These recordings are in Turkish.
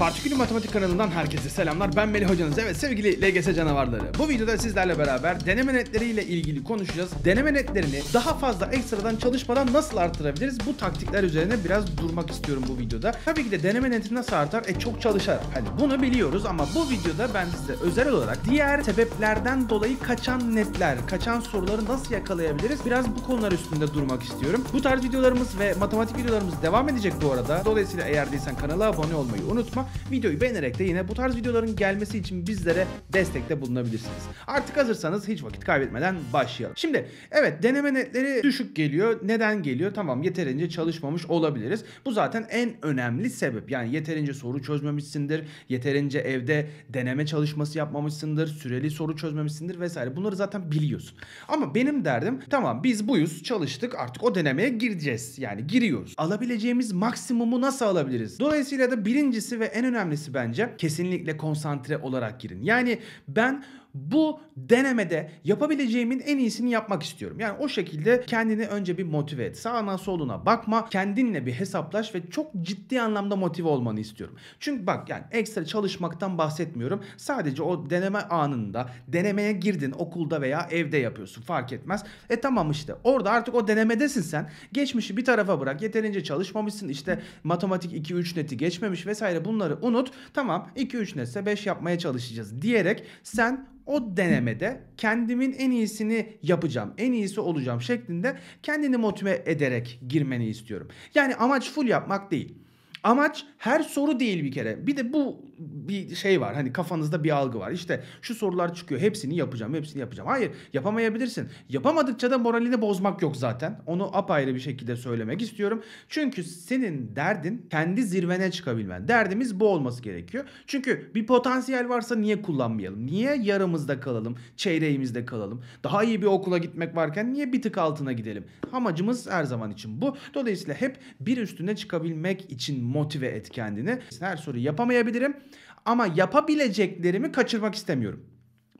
Partikül Matematik kanalından herkese selamlar. Ben Melih hocanız. Evet sevgili LGS canavarları. Bu videoda sizlerle beraber deneme netleriyle ilgili konuşacağız. Deneme netlerini daha fazla ekstradan çalışmadan nasıl artırabiliriz? Bu taktikler üzerine biraz durmak istiyorum bu videoda. Tabii ki de deneme neti nasıl artar? E çok çalışar. Hani bunu biliyoruz ama bu videoda ben size özel olarak diğer sebeplerden dolayı kaçan netler, kaçan soruları nasıl yakalayabiliriz? Biraz bu konular üstünde durmak istiyorum. Bu tarz videolarımız ve matematik videolarımız devam edecek bu arada. Dolayısıyla eğer değilsen kanala abone olmayı unutma videoyu beğenerek de yine bu tarz videoların gelmesi için bizlere destekte bulunabilirsiniz. Artık hazırsanız hiç vakit kaybetmeden başlayalım. Şimdi evet deneme netleri düşük geliyor. Neden geliyor? Tamam yeterince çalışmamış olabiliriz. Bu zaten en önemli sebep. Yani yeterince soru çözmemişsindir. Yeterince evde deneme çalışması yapmamışsındır. Süreli soru çözmemişsindir vesaire. Bunları zaten biliyorsun. Ama benim derdim tamam biz buyuz çalıştık artık o denemeye gireceğiz. Yani giriyoruz. Alabileceğimiz maksimumu nasıl alabiliriz? Dolayısıyla da birincisi ve en en önemlisi bence kesinlikle konsantre olarak girin. Yani ben bu denemede yapabileceğimin en iyisini yapmak istiyorum. Yani o şekilde kendini önce bir motive et. Sağına soluna bakma. Kendinle bir hesaplaş ve çok ciddi anlamda motive olmanı istiyorum. Çünkü bak yani ekstra çalışmaktan bahsetmiyorum. Sadece o deneme anında denemeye girdin okulda veya evde yapıyorsun fark etmez. E tamam işte orada artık o denemedesin sen. Geçmişi bir tarafa bırak. Yeterince çalışmamışsın işte matematik 2-3 neti geçmemiş vesaire bunları unut. Tamam 2-3 netse 5 yapmaya çalışacağız diyerek sen o denemede kendimin en iyisini yapacağım, en iyisi olacağım şeklinde kendini motive ederek girmeni istiyorum. Yani amaç full yapmak değil. Amaç her soru değil bir kere. Bir de bu bir şey var. Hani kafanızda bir algı var. İşte şu sorular çıkıyor. Hepsini yapacağım, hepsini yapacağım. Hayır, yapamayabilirsin. Yapamadıkça da moralini bozmak yok zaten. Onu apayrı bir şekilde söylemek istiyorum. Çünkü senin derdin kendi zirvene çıkabilmen. Derdimiz bu olması gerekiyor. Çünkü bir potansiyel varsa niye kullanmayalım? Niye yarımızda kalalım? Çeyreğimizde kalalım? Daha iyi bir okula gitmek varken niye bir tık altına gidelim? Amacımız her zaman için bu. Dolayısıyla hep bir üstüne çıkabilmek için motive et kendini. Her soruyu yapamayabilirim ama yapabileceklerimi kaçırmak istemiyorum.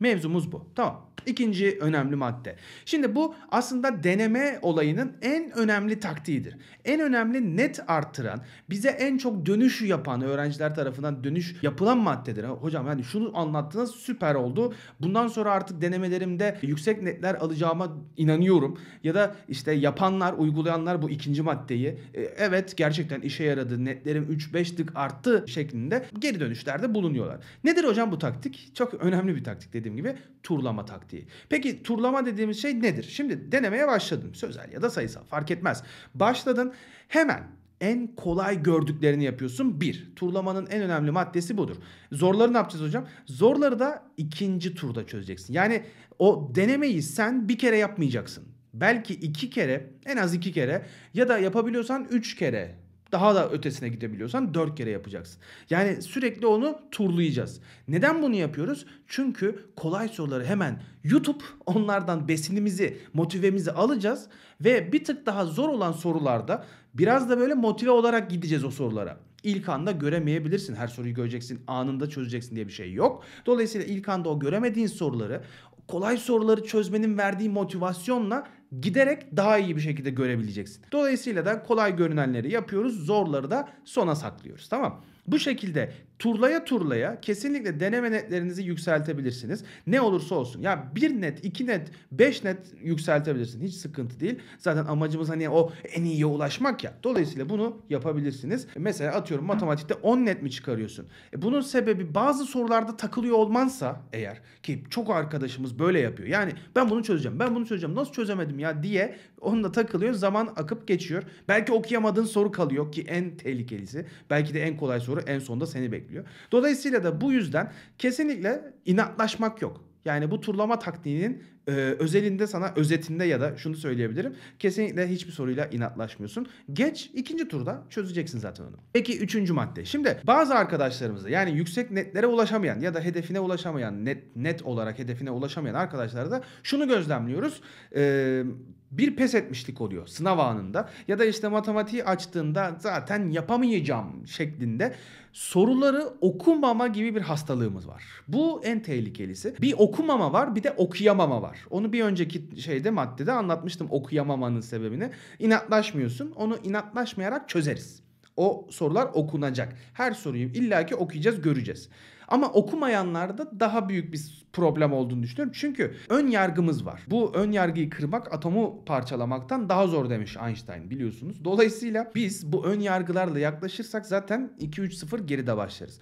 Mevzumuz bu. Tamam. İkinci önemli madde. Şimdi bu aslında deneme olayının en önemli taktiğidir. En önemli net arttıran, bize en çok dönüşü yapan, öğrenciler tarafından dönüş yapılan maddedir. Hocam yani şunu anlattınız süper oldu. Bundan sonra artık denemelerimde yüksek netler alacağıma inanıyorum. Ya da işte yapanlar, uygulayanlar bu ikinci maddeyi e, evet gerçekten işe yaradı. Netlerim 3-5'lik arttı şeklinde geri dönüşlerde bulunuyorlar. Nedir hocam bu taktik? Çok önemli bir taktik dedim bahsettiğim gibi turlama taktiği. Peki turlama dediğimiz şey nedir? Şimdi denemeye başladın, Sözel ya da sayısal fark etmez. Başladın hemen en kolay gördüklerini yapıyorsun. Bir, turlamanın en önemli maddesi budur. Zorları ne yapacağız hocam? Zorları da ikinci turda çözeceksin. Yani o denemeyi sen bir kere yapmayacaksın. Belki iki kere, en az iki kere ya da yapabiliyorsan üç kere daha da ötesine gidebiliyorsan dört kere yapacaksın. Yani sürekli onu turlayacağız. Neden bunu yapıyoruz? Çünkü kolay soruları hemen YouTube onlardan besinimizi, motivemizi alacağız ve bir tık daha zor olan sorularda biraz da böyle motive olarak gideceğiz o sorulara. İlk anda göremeyebilirsin. Her soruyu göreceksin, anında çözeceksin diye bir şey yok. Dolayısıyla ilk anda o göremediğin soruları, kolay soruları çözmenin verdiği motivasyonla giderek daha iyi bir şekilde görebileceksin. Dolayısıyla da kolay görünenleri yapıyoruz, zorları da sona saklıyoruz. Tamam? Bu şekilde turlaya turlaya kesinlikle deneme netlerinizi yükseltebilirsiniz. Ne olursa olsun. Ya 1 net, 2 net, 5 net yükseltebilirsin. Hiç sıkıntı değil. Zaten amacımız hani o en iyiye ulaşmak ya. Dolayısıyla bunu yapabilirsiniz. E mesela atıyorum matematikte 10 net mi çıkarıyorsun? E bunun sebebi bazı sorularda takılıyor olmansa eğer ki çok arkadaşımız böyle yapıyor. Yani ben bunu çözeceğim. Ben bunu çözeceğim. Nasıl çözemedim ya diye onunla takılıyor. Zaman akıp geçiyor. Belki okuyamadığın soru kalıyor ki en tehlikelisi. Belki de en kolay soru en sonda seni bekliyor gerektiriyor. Dolayısıyla da bu yüzden kesinlikle inatlaşmak yok. Yani bu turlama taktiğinin e, özelinde sana özetinde ya da şunu söyleyebilirim. Kesinlikle hiçbir soruyla inatlaşmıyorsun. Geç ikinci turda çözeceksin zaten onu. Peki üçüncü madde. Şimdi bazı arkadaşlarımızda yani yüksek netlere ulaşamayan ya da hedefine ulaşamayan net net olarak hedefine ulaşamayan arkadaşlarda şunu gözlemliyoruz. Eee bir pes etmişlik oluyor sınav anında ya da işte matematiği açtığında zaten yapamayacağım şeklinde soruları okumama gibi bir hastalığımız var. Bu en tehlikelisi. Bir okumama var bir de okuyamama var. Onu bir önceki şeyde maddede anlatmıştım okuyamamanın sebebini. İnatlaşmıyorsun. Onu inatlaşmayarak çözeriz. O sorular okunacak. Her soruyu illaki okuyacağız, göreceğiz. Ama okumayanlarda daha büyük bir problem olduğunu düşünüyorum. Çünkü ön yargımız var. Bu ön yargıyı kırmak atomu parçalamaktan daha zor demiş Einstein biliyorsunuz. Dolayısıyla biz bu ön yargılarla yaklaşırsak zaten 2-3-0 geride başlarız.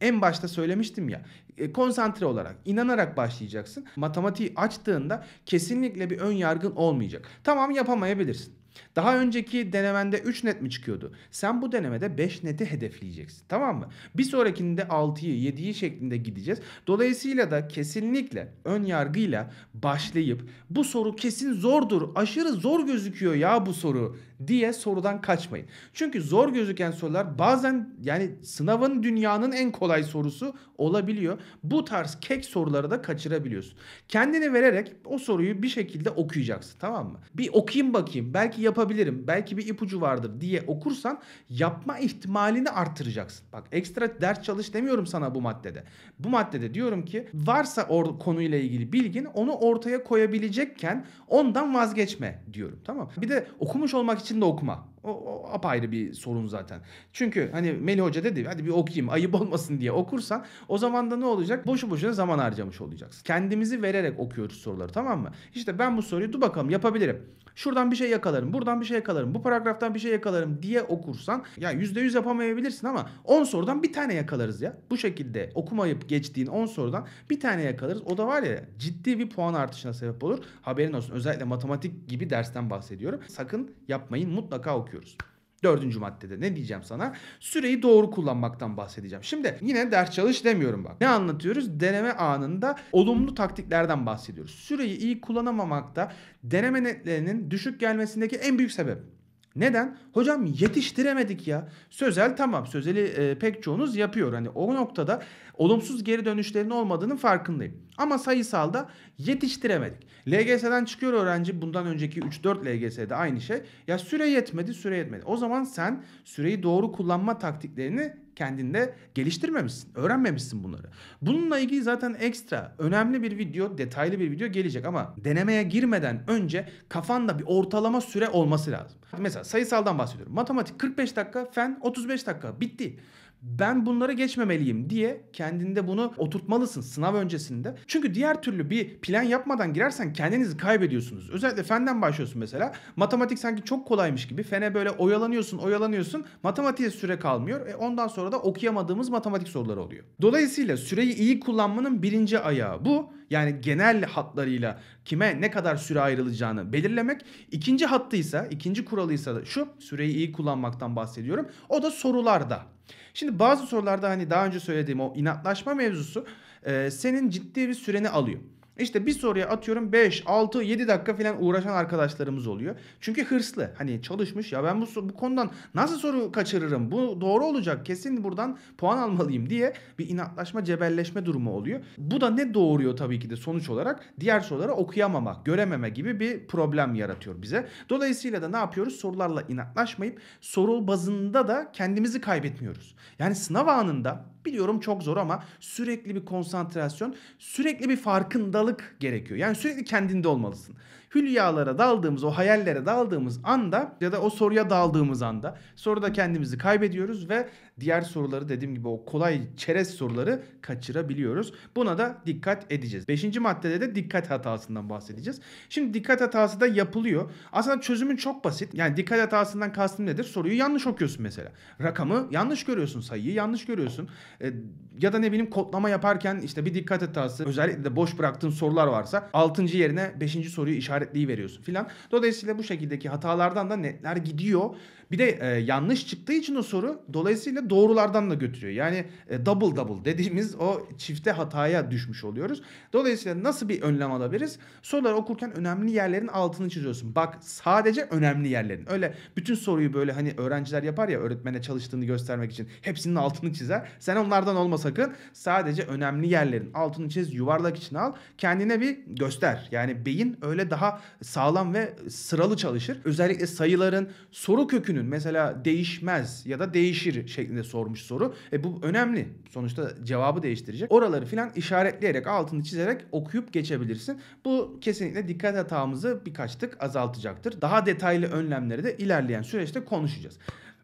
En başta söylemiştim ya e, konsantre olarak inanarak başlayacaksın. Matematiği açtığında kesinlikle bir ön yargın olmayacak. Tamam yapamayabilirsin. Daha önceki denemende 3 net mi çıkıyordu? Sen bu denemede 5 neti hedefleyeceksin. Tamam mı? Bir sonrakinde 6'yı 7'yi şeklinde gideceğiz. Dolayısıyla da kesinlikle ön yargıyla başlayıp bu soru kesin zordur. Aşırı zor gözüküyor ya bu soru diye sorudan kaçmayın. Çünkü zor gözüken sorular bazen yani sınavın dünyanın en kolay sorusu olabiliyor. Bu tarz kek soruları da kaçırabiliyorsun. Kendini vererek o soruyu bir şekilde okuyacaksın tamam mı? Bir okuyayım bakayım belki yapabilirim belki bir ipucu vardır diye okursan yapma ihtimalini artıracaksın. Bak ekstra ders çalış demiyorum sana bu maddede. Bu maddede diyorum ki varsa or- konuyla ilgili bilgin onu ortaya koyabilecekken ondan vazgeçme diyorum tamam Bir de okumuş olmak için Tinokma. O, o apayrı bir sorun zaten. Çünkü hani Melih Hoca dedi hadi bir okuyayım ayıp olmasın diye okursan o zaman da ne olacak? Boşu boşuna zaman harcamış olacaksın. Kendimizi vererek okuyoruz soruları tamam mı? İşte ben bu soruyu dur bakalım yapabilirim. Şuradan bir şey yakalarım, buradan bir şey yakalarım, bu paragraftan bir şey yakalarım diye okursan ya yüzde yüz yapamayabilirsin ama 10 sorudan bir tane yakalarız ya. Bu şekilde okumayıp geçtiğin 10 sorudan bir tane yakalarız. O da var ya ciddi bir puan artışına sebep olur. Haberin olsun. Özellikle matematik gibi dersten bahsediyorum. Sakın yapmayın. Mutlaka okuyun bakıyoruz. Dördüncü maddede ne diyeceğim sana? Süreyi doğru kullanmaktan bahsedeceğim. Şimdi yine ders çalış demiyorum bak. Ne anlatıyoruz? Deneme anında olumlu taktiklerden bahsediyoruz. Süreyi iyi kullanamamakta deneme netlerinin düşük gelmesindeki en büyük sebep. Neden? Hocam yetiştiremedik ya. Sözel tamam. Sözeli e, pek çoğunuz yapıyor. Hani o noktada olumsuz geri dönüşlerin olmadığının farkındayım. Ama sayısalda yetiştiremedik. LGS'den çıkıyor öğrenci bundan önceki 3-4 LGS'de aynı şey. Ya süre yetmedi süre yetmedi. O zaman sen süreyi doğru kullanma taktiklerini kendinde geliştirmemişsin. Öğrenmemişsin bunları. Bununla ilgili zaten ekstra önemli bir video, detaylı bir video gelecek ama denemeye girmeden önce kafanda bir ortalama süre olması lazım. Mesela sayısaldan bahsediyorum. Matematik 45 dakika, fen 35 dakika. Bitti ben bunları geçmemeliyim diye kendinde bunu oturtmalısın sınav öncesinde. Çünkü diğer türlü bir plan yapmadan girersen kendinizi kaybediyorsunuz. Özellikle fenden başlıyorsun mesela. Matematik sanki çok kolaymış gibi. Fene böyle oyalanıyorsun oyalanıyorsun. Matematiğe süre kalmıyor. E ondan sonra da okuyamadığımız matematik soruları oluyor. Dolayısıyla süreyi iyi kullanmanın birinci ayağı bu yani genel hatlarıyla kime ne kadar süre ayrılacağını belirlemek. İkinci hattıysa, ikinci kuralıysa da şu süreyi iyi kullanmaktan bahsediyorum. O da sorularda. Şimdi bazı sorularda hani daha önce söylediğim o inatlaşma mevzusu e, senin ciddi bir süreni alıyor. İşte bir soruya atıyorum 5, 6, 7 dakika falan uğraşan arkadaşlarımız oluyor. Çünkü hırslı. Hani çalışmış ya ben bu, bu konudan nasıl soru kaçırırım? Bu doğru olacak. Kesin buradan puan almalıyım diye bir inatlaşma, cebelleşme durumu oluyor. Bu da ne doğuruyor tabii ki de sonuç olarak? Diğer soruları okuyamama, görememe gibi bir problem yaratıyor bize. Dolayısıyla da ne yapıyoruz? Sorularla inatlaşmayıp soru bazında da kendimizi kaybetmiyoruz. Yani sınav anında Biliyorum çok zor ama sürekli bir konsantrasyon, sürekli bir farkındalık gerekiyor. Yani sürekli kendinde olmalısın hülyalara daldığımız, o hayallere daldığımız anda ya da o soruya daldığımız anda soruda kendimizi kaybediyoruz ve diğer soruları dediğim gibi o kolay çerez soruları kaçırabiliyoruz. Buna da dikkat edeceğiz. Beşinci maddede de dikkat hatasından bahsedeceğiz. Şimdi dikkat hatası da yapılıyor. Aslında çözümün çok basit. Yani dikkat hatasından kastım nedir? Soruyu yanlış okuyorsun mesela. Rakamı yanlış görüyorsun, sayıyı yanlış görüyorsun. E, ya da ne bileyim kodlama yaparken işte bir dikkat hatası özellikle de boş bıraktığın sorular varsa 6. yerine 5. soruyu işaret işaretliği veriyorsun filan. Dolayısıyla bu şekildeki hatalardan da netler gidiyor. Bir de e, yanlış çıktığı için o soru dolayısıyla doğrulardan da götürüyor. Yani e, double double dediğimiz o çifte hataya düşmüş oluyoruz. Dolayısıyla nasıl bir önlem alabiliriz? Soruları okurken önemli yerlerin altını çiziyorsun. Bak sadece önemli yerlerin. Öyle bütün soruyu böyle hani öğrenciler yapar ya öğretmene çalıştığını göstermek için hepsinin altını çizer. Sen onlardan olma sakın. Sadece önemli yerlerin altını çiz, yuvarlak için al. Kendine bir göster. Yani beyin öyle daha sağlam ve sıralı çalışır. Özellikle sayıların soru kökünün mesela değişmez ya da değişir şeklinde sormuş soru. E bu önemli. Sonuçta cevabı değiştirecek. Oraları filan işaretleyerek, altını çizerek okuyup geçebilirsin. Bu kesinlikle dikkat hatamızı birkaç tık azaltacaktır. Daha detaylı önlemleri de ilerleyen süreçte konuşacağız.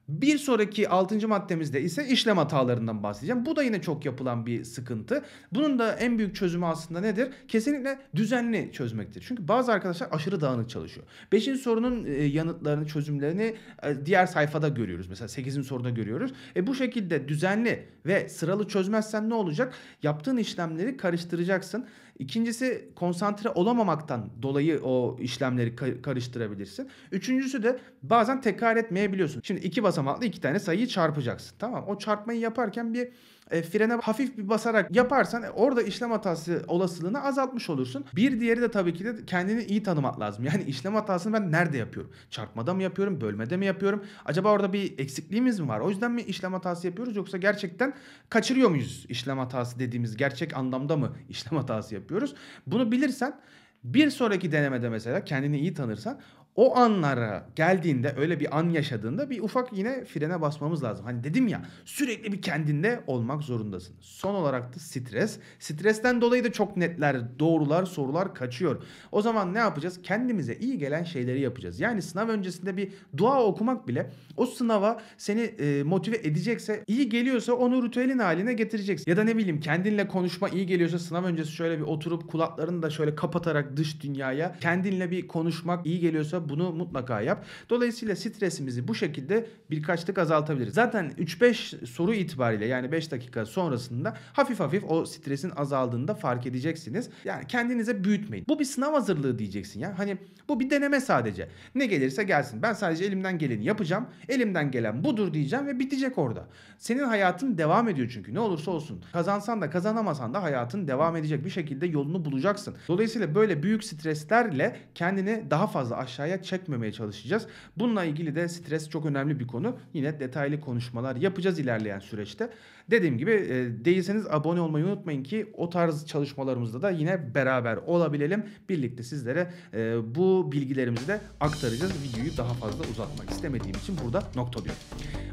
Bir sonraki 6. maddemizde ise işlem hatalarından bahsedeceğim. Bu da yine çok yapılan bir sıkıntı. Bunun da en büyük çözümü aslında nedir? Kesinlikle düzenli çözmektir. Çünkü bazı arkadaşlar aşırı dağınık çalışıyor. 5. sorunun e, yanıtlarını, çözümlerini e, diğer sayfada görüyoruz. Mesela 8. soruda görüyoruz. E bu şekilde düzenli ve sıralı çözmezsen ne olacak? Yaptığın işlemleri karıştıracaksın. İkincisi konsantre olamamaktan dolayı o işlemleri ka- karıştırabilirsin. Üçüncüsü de bazen tekrar etmeyebiliyorsun. Şimdi iki basamaklı iki tane sayıyı çarpacaksın. Tamam o çarpmayı yaparken bir e, frene hafif bir basarak yaparsan e, orada işlem hatası olasılığını azaltmış olursun. Bir diğeri de tabii ki de kendini iyi tanımak lazım. Yani işlem hatasını ben nerede yapıyorum? Çarpmada mı yapıyorum? Bölmede mi yapıyorum? Acaba orada bir eksikliğimiz mi var? O yüzden mi işlem hatası yapıyoruz yoksa gerçekten kaçırıyor muyuz işlem hatası dediğimiz gerçek anlamda mı işlem hatası yapıyoruz? Bunu bilirsen bir sonraki denemede mesela kendini iyi tanırsan o anlara geldiğinde öyle bir an yaşadığında bir ufak yine frene basmamız lazım. Hani dedim ya sürekli bir kendinde olmak zorundasın. Son olarak da stres. Stresten dolayı da çok netler, doğrular, sorular kaçıyor. O zaman ne yapacağız? Kendimize iyi gelen şeyleri yapacağız. Yani sınav öncesinde bir dua okumak bile o sınava seni e, motive edecekse, iyi geliyorsa onu ritüelin haline getireceksin. Ya da ne bileyim kendinle konuşma iyi geliyorsa sınav öncesi şöyle bir oturup kulaklarını da şöyle kapatarak dış dünyaya kendinle bir konuşmak iyi geliyorsa bunu mutlaka yap. Dolayısıyla stresimizi bu şekilde birkaç tık azaltabiliriz. Zaten 3-5 soru itibariyle yani 5 dakika sonrasında hafif hafif o stresin azaldığını da fark edeceksiniz. Yani kendinize büyütmeyin. Bu bir sınav hazırlığı diyeceksin ya. Hani bu bir deneme sadece. Ne gelirse gelsin. Ben sadece elimden geleni yapacağım. Elimden gelen budur diyeceğim ve bitecek orada. Senin hayatın devam ediyor çünkü. Ne olursa olsun. Kazansan da kazanamasan da hayatın devam edecek. Bir şekilde yolunu bulacaksın. Dolayısıyla böyle büyük streslerle kendini daha fazla aşağıya sahaya çekmemeye çalışacağız. Bununla ilgili de stres çok önemli bir konu. Yine detaylı konuşmalar yapacağız ilerleyen süreçte. Dediğim gibi e, değilseniz abone olmayı unutmayın ki o tarz çalışmalarımızda da yine beraber olabilelim. Birlikte sizlere e, bu bilgilerimizi de aktaracağız. Videoyu daha fazla uzatmak istemediğim için burada nokta diyorum.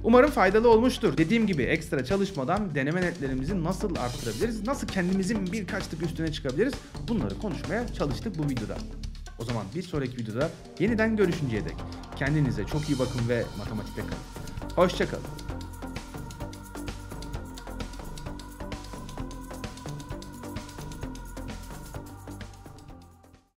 Umarım faydalı olmuştur. Dediğim gibi ekstra çalışmadan deneme netlerimizi nasıl arttırabiliriz, nasıl kendimizin birkaç tık üstüne çıkabiliriz bunları konuşmaya çalıştık bu videoda. O zaman bir sonraki videoda yeniden görüşünceye dek kendinize çok iyi bakın ve matematikte kalın. Hoşçakalın.